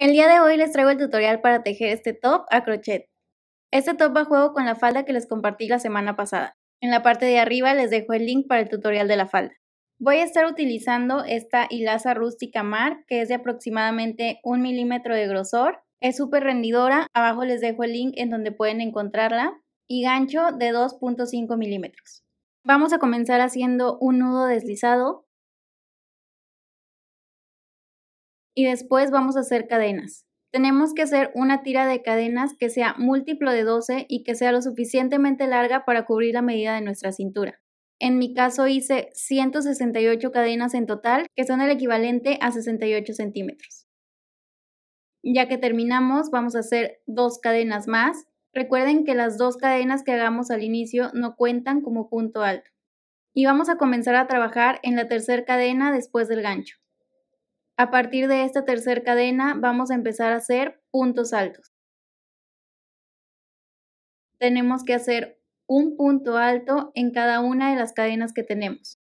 El día de hoy les traigo el tutorial para tejer este top a crochet. Este top va a juego con la falda que les compartí la semana pasada. En la parte de arriba les dejo el link para el tutorial de la falda. Voy a estar utilizando esta hilaza rústica mar que es de aproximadamente un milímetro de grosor. Es súper rendidora, abajo les dejo el link en donde pueden encontrarla y gancho de 2.5 milímetros. Vamos a comenzar haciendo un nudo deslizado. y después vamos a hacer cadenas. Tenemos que hacer una tira de cadenas que sea múltiplo de 12 y que sea lo suficientemente larga para cubrir la medida de nuestra cintura. En mi caso hice 168 cadenas en total, que son el equivalente a 68 centímetros. Ya que terminamos, vamos a hacer dos cadenas más. Recuerden que las dos cadenas que hagamos al inicio no cuentan como punto alto. Y vamos a comenzar a trabajar en la tercera cadena después del gancho. A partir de esta tercera cadena vamos a empezar a hacer puntos altos. Tenemos que hacer un punto alto en cada una de las cadenas que tenemos.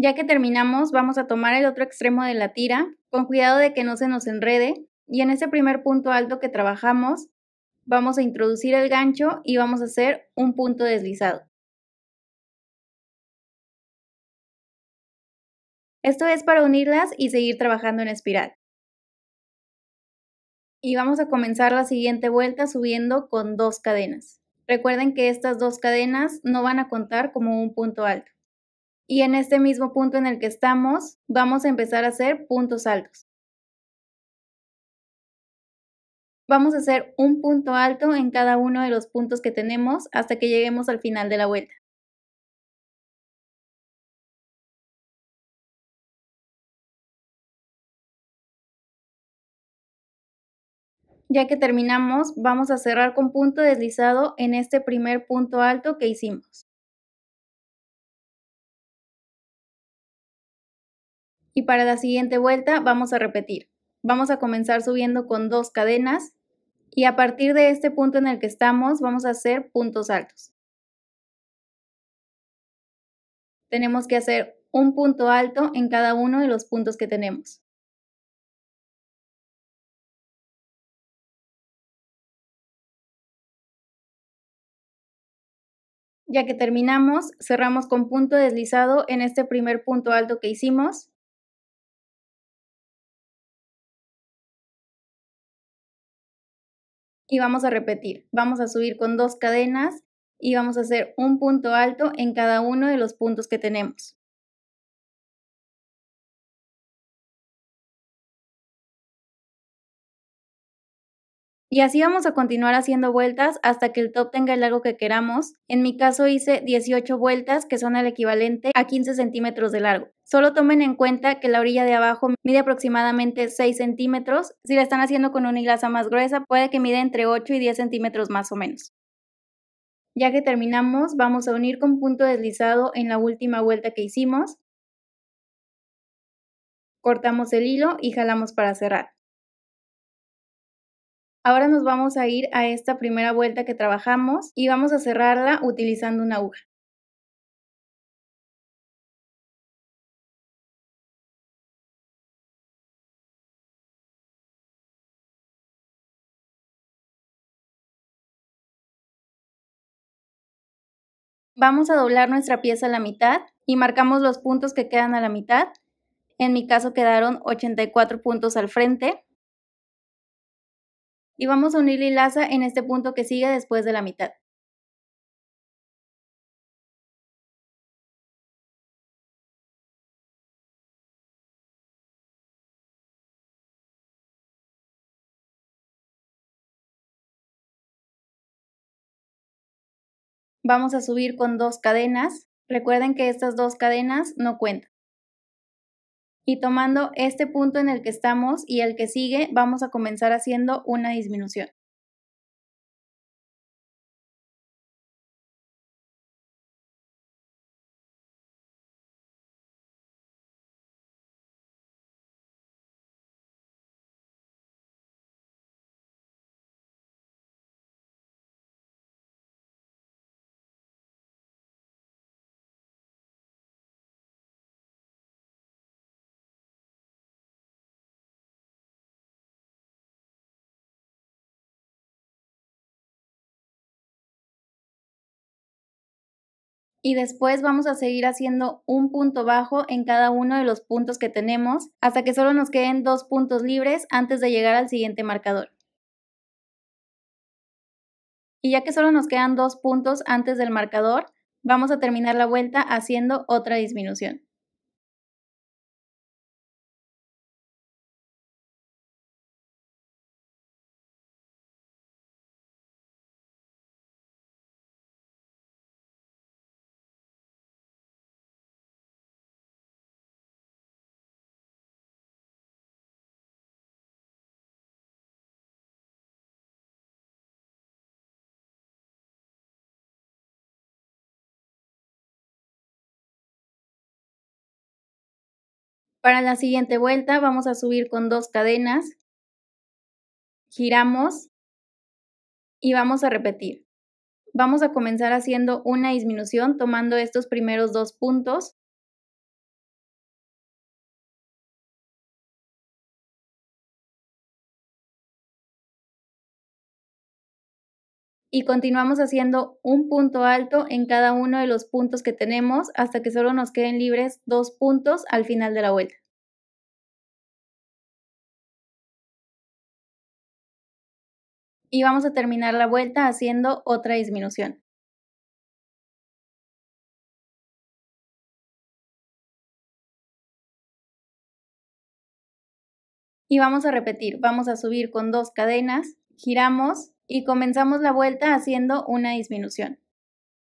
Ya que terminamos, vamos a tomar el otro extremo de la tira, con cuidado de que no se nos enrede, y en ese primer punto alto que trabajamos, vamos a introducir el gancho y vamos a hacer un punto deslizado. Esto es para unirlas y seguir trabajando en espiral. Y vamos a comenzar la siguiente vuelta subiendo con dos cadenas. Recuerden que estas dos cadenas no van a contar como un punto alto. Y en este mismo punto en el que estamos, vamos a empezar a hacer puntos altos. Vamos a hacer un punto alto en cada uno de los puntos que tenemos hasta que lleguemos al final de la vuelta. Ya que terminamos, vamos a cerrar con punto deslizado en este primer punto alto que hicimos. Y para la siguiente vuelta vamos a repetir. Vamos a comenzar subiendo con dos cadenas y a partir de este punto en el que estamos vamos a hacer puntos altos. Tenemos que hacer un punto alto en cada uno de los puntos que tenemos. Ya que terminamos, cerramos con punto deslizado en este primer punto alto que hicimos y vamos a repetir. Vamos a subir con dos cadenas y vamos a hacer un punto alto en cada uno de los puntos que tenemos. Y así vamos a continuar haciendo vueltas hasta que el top tenga el largo que queramos. En mi caso hice 18 vueltas, que son el equivalente a 15 centímetros de largo. Solo tomen en cuenta que la orilla de abajo mide aproximadamente 6 centímetros. Si la están haciendo con una hilaza más gruesa, puede que mide entre 8 y 10 centímetros más o menos. Ya que terminamos, vamos a unir con punto deslizado en la última vuelta que hicimos. Cortamos el hilo y jalamos para cerrar. Ahora nos vamos a ir a esta primera vuelta que trabajamos y vamos a cerrarla utilizando una aguja. Vamos a doblar nuestra pieza a la mitad y marcamos los puntos que quedan a la mitad. En mi caso quedaron 84 puntos al frente y vamos a unir la hilaza en este punto que sigue después de la mitad. Vamos a subir con dos cadenas. Recuerden que estas dos cadenas no cuentan y tomando este punto en el que estamos y el que sigue, vamos a comenzar haciendo una disminución. y después vamos a seguir haciendo un punto bajo en cada uno de los puntos que tenemos hasta que solo nos queden dos puntos libres antes de llegar al siguiente marcador. Y ya que solo nos quedan dos puntos antes del marcador, vamos a terminar la vuelta haciendo otra disminución. Para la siguiente vuelta vamos a subir con dos cadenas, giramos y vamos a repetir. Vamos a comenzar haciendo una disminución tomando estos primeros dos puntos y continuamos haciendo un punto alto en cada uno de los puntos que tenemos hasta que solo nos queden libres dos puntos al final de la vuelta. Y vamos a terminar la vuelta haciendo otra disminución. Y vamos a repetir, vamos a subir con dos cadenas, giramos y comenzamos la vuelta haciendo una disminución.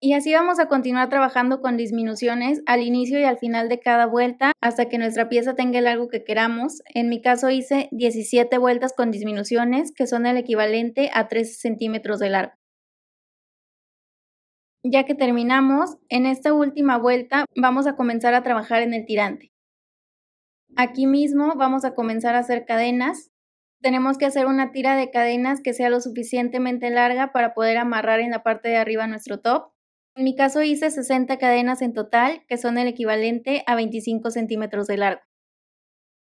Y así vamos a continuar trabajando con disminuciones al inicio y al final de cada vuelta hasta que nuestra pieza tenga el largo que queramos. En mi caso hice 17 vueltas con disminuciones que son el equivalente a 3 centímetros de largo. Ya que terminamos, en esta última vuelta vamos a comenzar a trabajar en el tirante. Aquí mismo vamos a comenzar a hacer cadenas tenemos que hacer una tira de cadenas que sea lo suficientemente larga para poder amarrar en la parte de arriba nuestro top. En mi caso hice 60 cadenas en total, que son el equivalente a 25 centímetros de largo.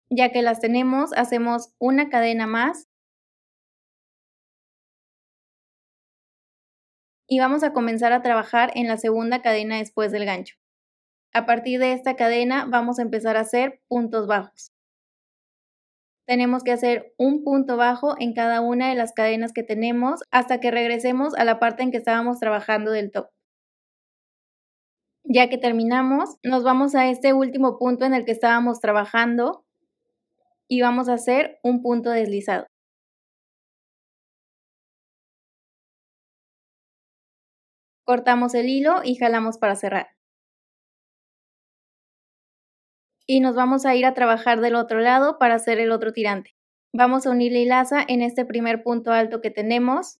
Ya que las tenemos, hacemos una cadena más. Y vamos a comenzar a trabajar en la segunda cadena después del gancho. A partir de esta cadena vamos a empezar a hacer puntos bajos tenemos que hacer un punto bajo en cada una de las cadenas que tenemos hasta que regresemos a la parte en que estábamos trabajando del top. Ya que terminamos, nos vamos a este último punto en el que estábamos trabajando y vamos a hacer un punto deslizado. Cortamos el hilo y jalamos para cerrar. y nos vamos a ir a trabajar del otro lado para hacer el otro tirante. Vamos a unir la hilaza en este primer punto alto que tenemos.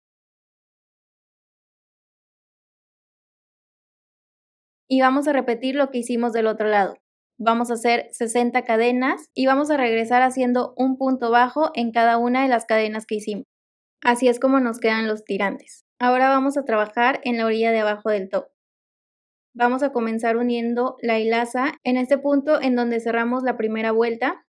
Y vamos a repetir lo que hicimos del otro lado. Vamos a hacer 60 cadenas y vamos a regresar haciendo un punto bajo en cada una de las cadenas que hicimos. Así es como nos quedan los tirantes. Ahora vamos a trabajar en la orilla de abajo del top. Vamos a comenzar uniendo la hilaza en este punto en donde cerramos la primera vuelta.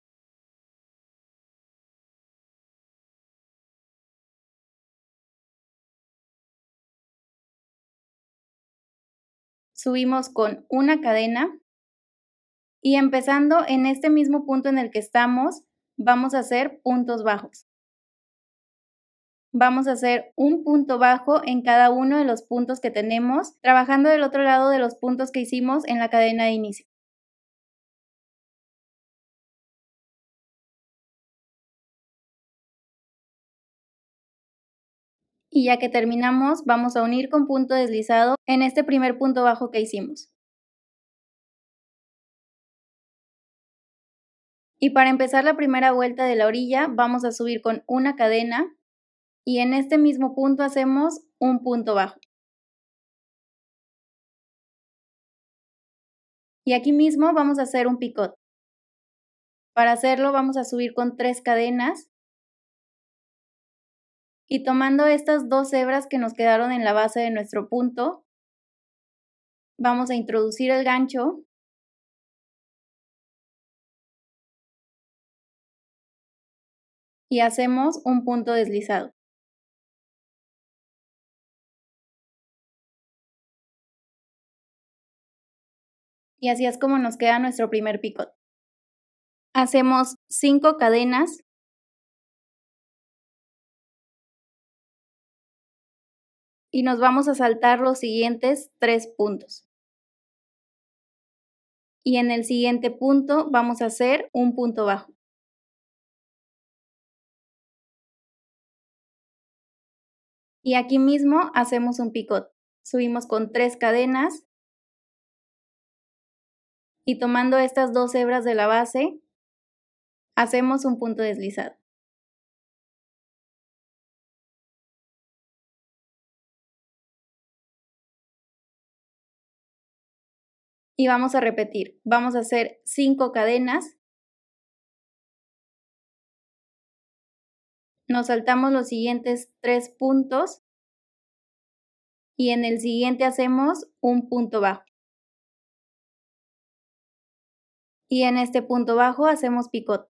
Subimos con una cadena y empezando en este mismo punto en el que estamos, vamos a hacer puntos bajos vamos a hacer un punto bajo en cada uno de los puntos que tenemos, trabajando del otro lado de los puntos que hicimos en la cadena de inicio. Y ya que terminamos, vamos a unir con punto deslizado en este primer punto bajo que hicimos. Y para empezar la primera vuelta de la orilla, vamos a subir con una cadena y en este mismo punto hacemos un punto bajo. Y aquí mismo vamos a hacer un picot. Para hacerlo vamos a subir con tres cadenas y tomando estas dos hebras que nos quedaron en la base de nuestro punto, vamos a introducir el gancho y hacemos un punto deslizado. y así es como nos queda nuestro primer picot. Hacemos cinco cadenas y nos vamos a saltar los siguientes tres puntos. Y en el siguiente punto vamos a hacer un punto bajo. Y aquí mismo hacemos un picot. Subimos con tres cadenas y tomando estas dos hebras de la base, hacemos un punto deslizado. Y vamos a repetir, vamos a hacer cinco cadenas. Nos saltamos los siguientes tres puntos y en el siguiente hacemos un punto bajo. y en este punto bajo hacemos picot.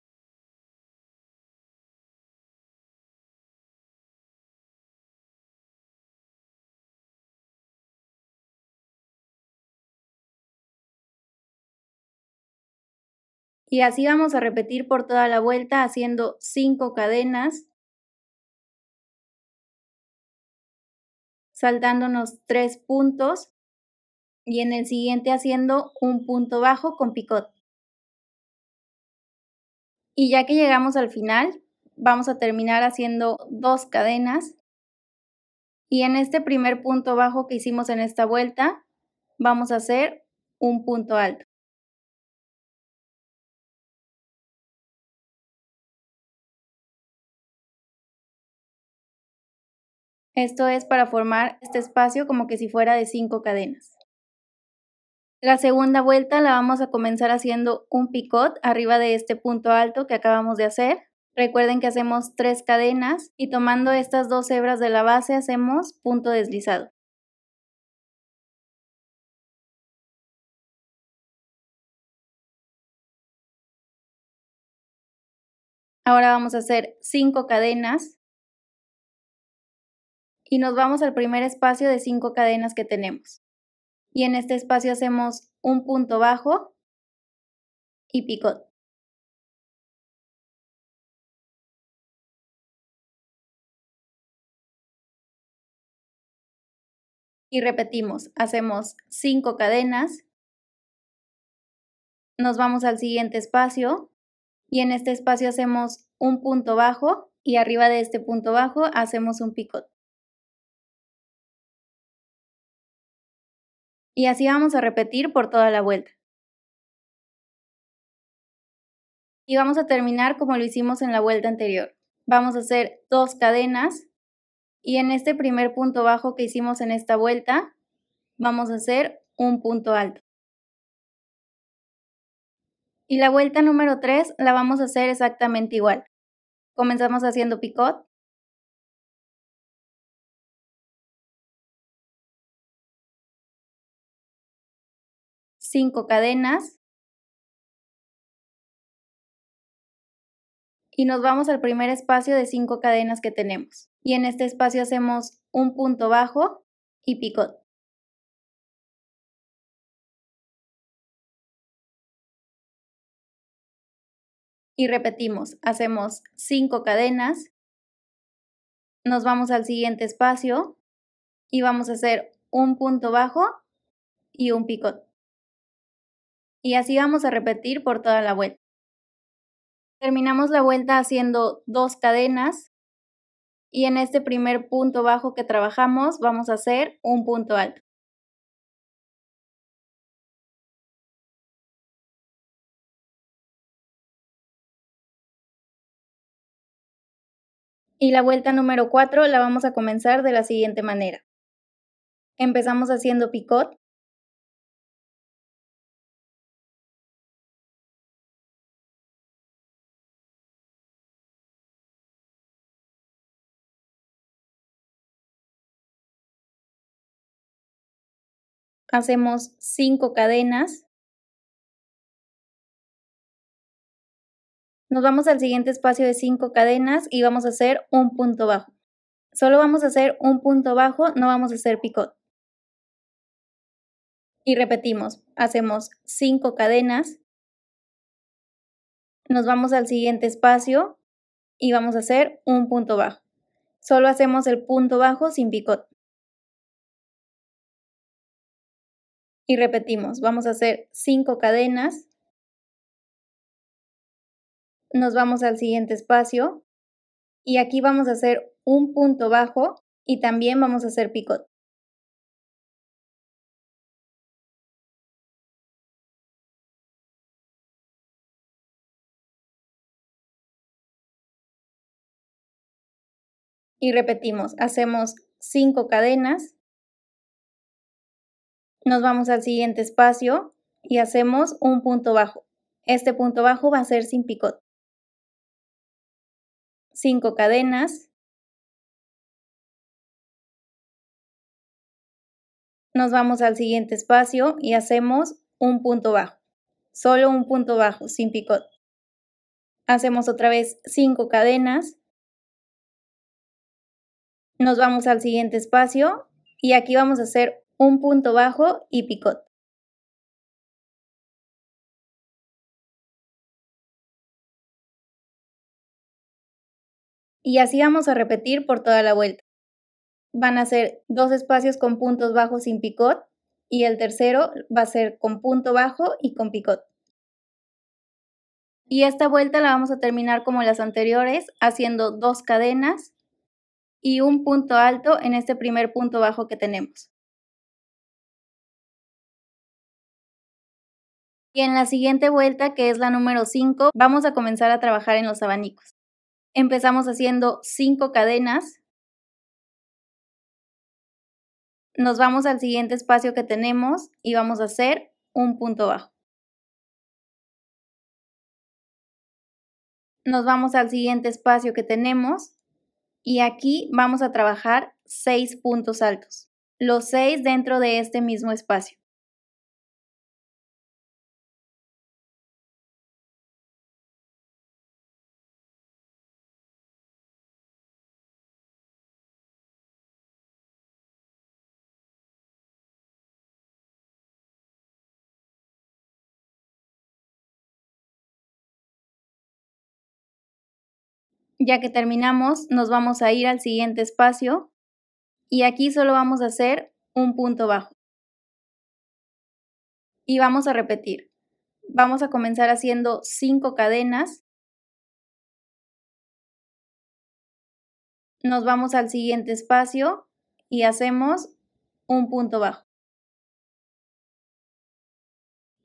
Y así vamos a repetir por toda la vuelta haciendo cinco cadenas, saltándonos tres puntos y en el siguiente haciendo un punto bajo con picot. Y ya que llegamos al final, vamos a terminar haciendo dos cadenas. Y en este primer punto bajo que hicimos en esta vuelta, vamos a hacer un punto alto. Esto es para formar este espacio como que si fuera de cinco cadenas. La segunda vuelta la vamos a comenzar haciendo un picot arriba de este punto alto que acabamos de hacer. Recuerden que hacemos tres cadenas y tomando estas dos hebras de la base hacemos punto deslizado. Ahora vamos a hacer cinco cadenas y nos vamos al primer espacio de cinco cadenas que tenemos y en este espacio hacemos un punto bajo y picot. Y repetimos, hacemos cinco cadenas, nos vamos al siguiente espacio y en este espacio hacemos un punto bajo y arriba de este punto bajo hacemos un picot. Y así vamos a repetir por toda la vuelta. Y vamos a terminar como lo hicimos en la vuelta anterior. Vamos a hacer dos cadenas y en este primer punto bajo que hicimos en esta vuelta vamos a hacer un punto alto. Y la vuelta número 3 la vamos a hacer exactamente igual. Comenzamos haciendo picot cinco cadenas. Y nos vamos al primer espacio de cinco cadenas que tenemos. Y en este espacio hacemos un punto bajo y picot. y repetimos, hacemos cinco cadenas, nos vamos al siguiente espacio y vamos a hacer un punto bajo y un picot y así vamos a repetir por toda la vuelta. Terminamos la vuelta haciendo dos cadenas y en este primer punto bajo que trabajamos vamos a hacer un punto alto. Y la vuelta número cuatro la vamos a comenzar de la siguiente manera. Empezamos haciendo picot hacemos 5 cadenas. Nos vamos al siguiente espacio de 5 cadenas y vamos a hacer un punto bajo. Solo vamos a hacer un punto bajo, no vamos a hacer picot. Y repetimos, hacemos 5 cadenas. Nos vamos al siguiente espacio y vamos a hacer un punto bajo. Solo hacemos el punto bajo sin picot. Y repetimos, vamos a hacer cinco cadenas. Nos vamos al siguiente espacio y aquí vamos a hacer un punto bajo y también vamos a hacer picot. Y repetimos, hacemos cinco cadenas nos vamos al siguiente espacio y hacemos un punto bajo. Este punto bajo va a ser sin picot. Cinco cadenas. Nos vamos al siguiente espacio y hacemos un punto bajo. Solo un punto bajo, sin picot. Hacemos otra vez cinco cadenas. Nos vamos al siguiente espacio y aquí vamos a hacer un punto bajo y picot. Y así vamos a repetir por toda la vuelta. Van a ser dos espacios con puntos bajos sin picot y el tercero va a ser con punto bajo y con picot. Y esta vuelta la vamos a terminar como las anteriores, haciendo dos cadenas y un punto alto en este primer punto bajo que tenemos. y en la siguiente vuelta, que es la número 5, vamos a comenzar a trabajar en los abanicos. Empezamos haciendo 5 cadenas. Nos vamos al siguiente espacio que tenemos y vamos a hacer un punto bajo. Nos vamos al siguiente espacio que tenemos y aquí vamos a trabajar 6 puntos altos, los 6 dentro de este mismo espacio. ya que terminamos, nos vamos a ir al siguiente espacio y aquí solo vamos a hacer un punto bajo. Y vamos a repetir. Vamos a comenzar haciendo 5 cadenas. Nos vamos al siguiente espacio y hacemos un punto bajo.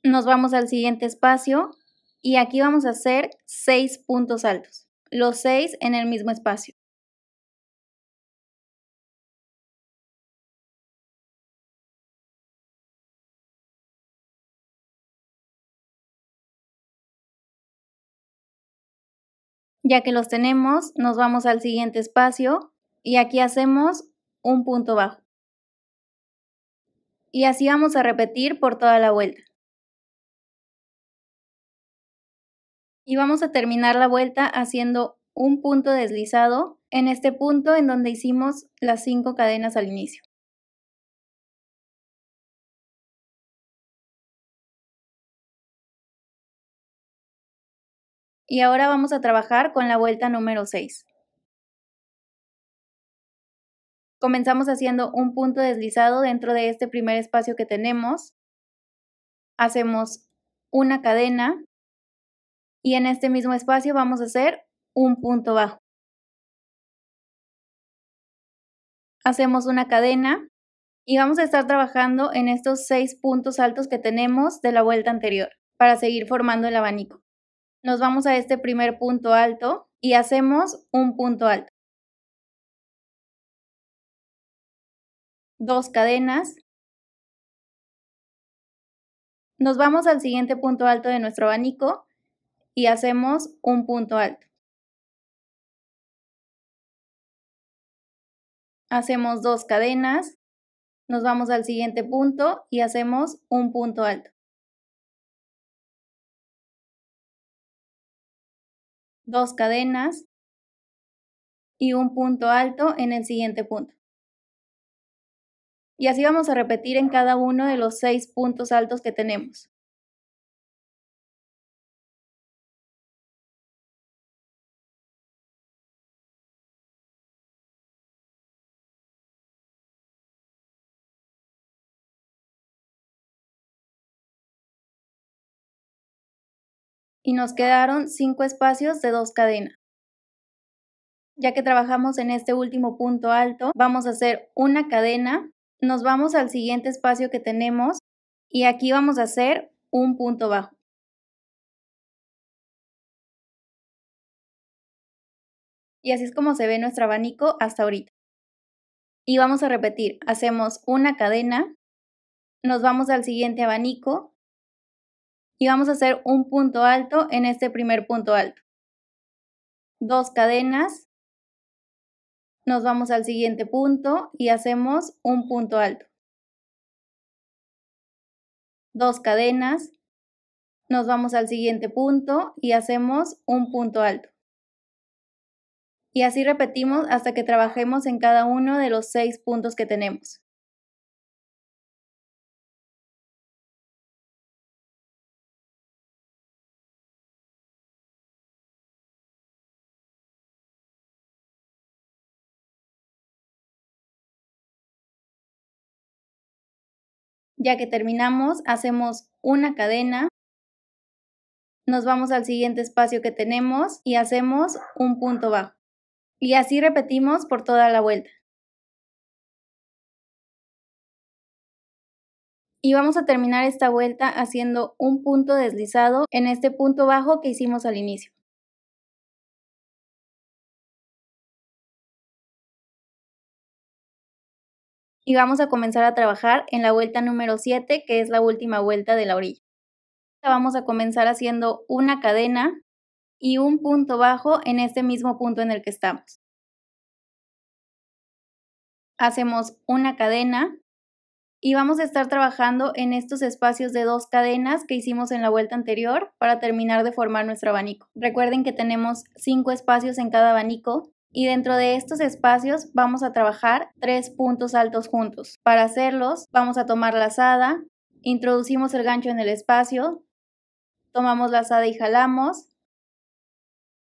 Nos vamos al siguiente espacio y aquí vamos a hacer 6 puntos altos los seis en el mismo espacio. Ya que los tenemos, nos vamos al siguiente espacio y aquí hacemos un punto bajo. Y así vamos a repetir por toda la vuelta. Y vamos a terminar la vuelta haciendo un punto deslizado en este punto en donde hicimos las cinco cadenas al inicio. Y ahora vamos a trabajar con la vuelta número 6. Comenzamos haciendo un punto deslizado dentro de este primer espacio que tenemos. Hacemos una cadena y en este mismo espacio vamos a hacer un punto bajo. Hacemos una cadena y vamos a estar trabajando en estos seis puntos altos que tenemos de la vuelta anterior para seguir formando el abanico. Nos vamos a este primer punto alto y hacemos un punto alto. Dos cadenas. Nos vamos al siguiente punto alto de nuestro abanico y hacemos un punto alto. Hacemos dos cadenas, nos vamos al siguiente punto y hacemos un punto alto. Dos cadenas y un punto alto en el siguiente punto. Y así vamos a repetir en cada uno de los seis puntos altos que tenemos. y nos quedaron cinco espacios de dos cadenas. Ya que trabajamos en este último punto alto, vamos a hacer una cadena, nos vamos al siguiente espacio que tenemos y aquí vamos a hacer un punto bajo. Y así es como se ve nuestro abanico hasta ahorita. Y vamos a repetir, hacemos una cadena, nos vamos al siguiente abanico, y vamos a hacer un punto alto en este primer punto alto. Dos cadenas, nos vamos al siguiente punto y hacemos un punto alto. Dos cadenas, nos vamos al siguiente punto y hacemos un punto alto. Y así repetimos hasta que trabajemos en cada uno de los seis puntos que tenemos. Ya que terminamos, hacemos una cadena, nos vamos al siguiente espacio que tenemos y hacemos un punto bajo. Y así repetimos por toda la vuelta. y vamos a terminar esta vuelta haciendo un punto deslizado en este punto bajo que hicimos al inicio. y vamos a comenzar a trabajar en la vuelta número 7, que es la última vuelta de la orilla. Vamos a comenzar haciendo una cadena y un punto bajo en este mismo punto en el que estamos. Hacemos una cadena y vamos a estar trabajando en estos espacios de dos cadenas que hicimos en la vuelta anterior para terminar de formar nuestro abanico. Recuerden que tenemos cinco espacios en cada abanico y dentro de estos espacios vamos a trabajar tres puntos altos juntos. Para hacerlos, vamos a tomar la lazada, introducimos el gancho en el espacio, tomamos la lazada y jalamos,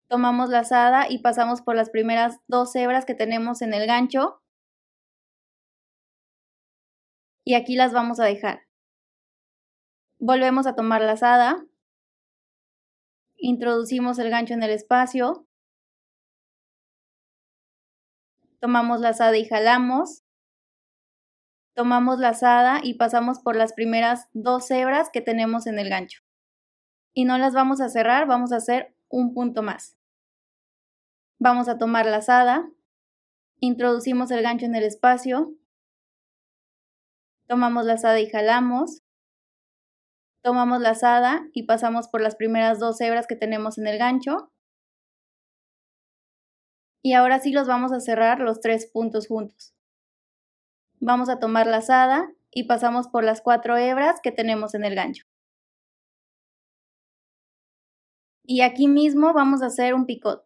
tomamos la lazada y pasamos por las primeras dos hebras que tenemos en el gancho. Y aquí las vamos a dejar. Volvemos a tomar la lazada, introducimos el gancho en el espacio, tomamos la asada y jalamos, tomamos la asada y pasamos por las primeras dos hebras que tenemos en el gancho. Y no las vamos a cerrar, vamos a hacer un punto más. Vamos a tomar la asada, introducimos el gancho en el espacio, tomamos la asada y jalamos, tomamos la asada y pasamos por las primeras dos hebras que tenemos en el gancho y ahora sí los vamos a cerrar los tres puntos juntos. Vamos a tomar la lazada y pasamos por las cuatro hebras que tenemos en el gancho. Y aquí mismo vamos a hacer un picot.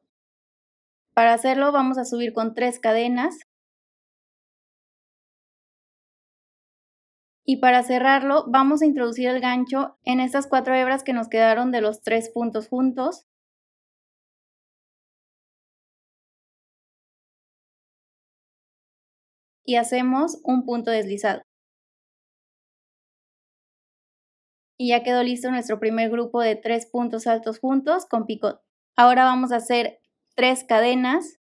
Para hacerlo vamos a subir con tres cadenas. Y para cerrarlo vamos a introducir el gancho en estas cuatro hebras que nos quedaron de los tres puntos juntos. y hacemos un punto deslizado. Y ya quedó listo nuestro primer grupo de tres puntos altos juntos con picot. Ahora vamos a hacer tres cadenas.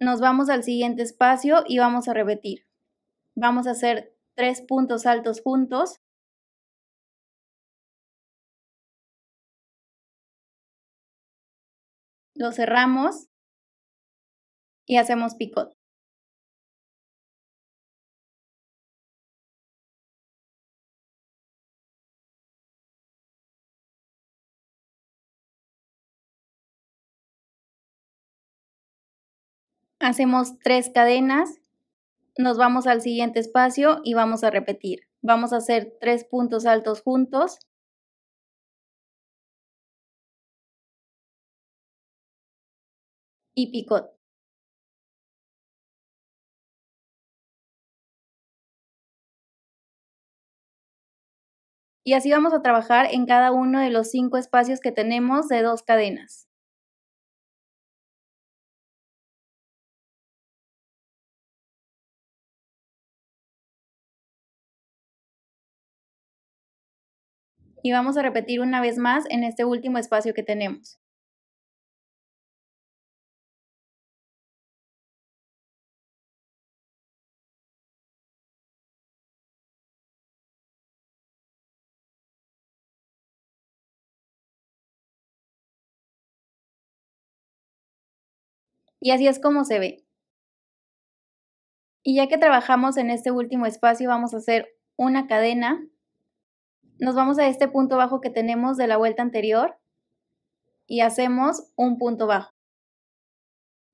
Nos vamos al siguiente espacio y vamos a repetir. Vamos a hacer tres puntos altos juntos. Lo cerramos y hacemos picot. Hacemos tres cadenas, nos vamos al siguiente espacio y vamos a repetir. Vamos a hacer tres puntos altos juntos. Y picot. Y así vamos a trabajar en cada uno de los cinco espacios que tenemos de dos cadenas. y vamos a repetir una vez más en este último espacio que tenemos. Y así es como se ve. Y ya que trabajamos en este último espacio, vamos a hacer una cadena nos vamos a este punto bajo que tenemos de la vuelta anterior y hacemos un punto bajo.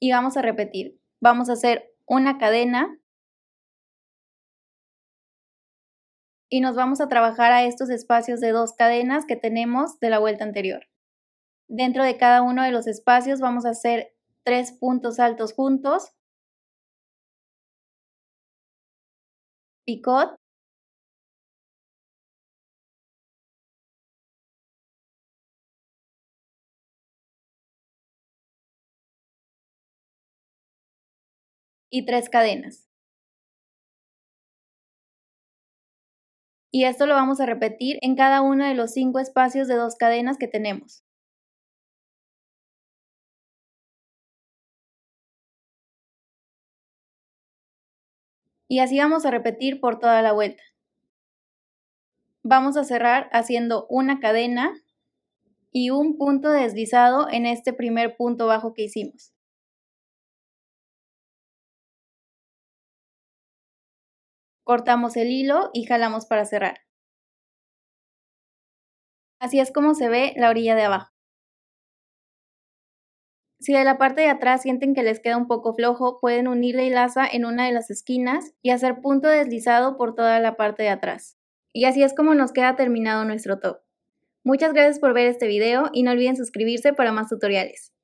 Y vamos a repetir. Vamos a hacer una cadena y nos vamos a trabajar a estos espacios de dos cadenas que tenemos de la vuelta anterior. Dentro de cada uno de los espacios vamos a hacer tres puntos altos juntos, picot y tres cadenas. Y esto lo vamos a repetir en cada uno de los cinco espacios de dos cadenas que tenemos. Y así vamos a repetir por toda la vuelta. Vamos a cerrar haciendo una cadena y un punto deslizado en este primer punto bajo que hicimos. Cortamos el hilo y jalamos para cerrar. Así es como se ve la orilla de abajo. Si de la parte de atrás sienten que les queda un poco flojo, pueden unir la hilaza en una de las esquinas y hacer punto deslizado por toda la parte de atrás. Y así es como nos queda terminado nuestro top. Muchas gracias por ver este video y no olviden suscribirse para más tutoriales.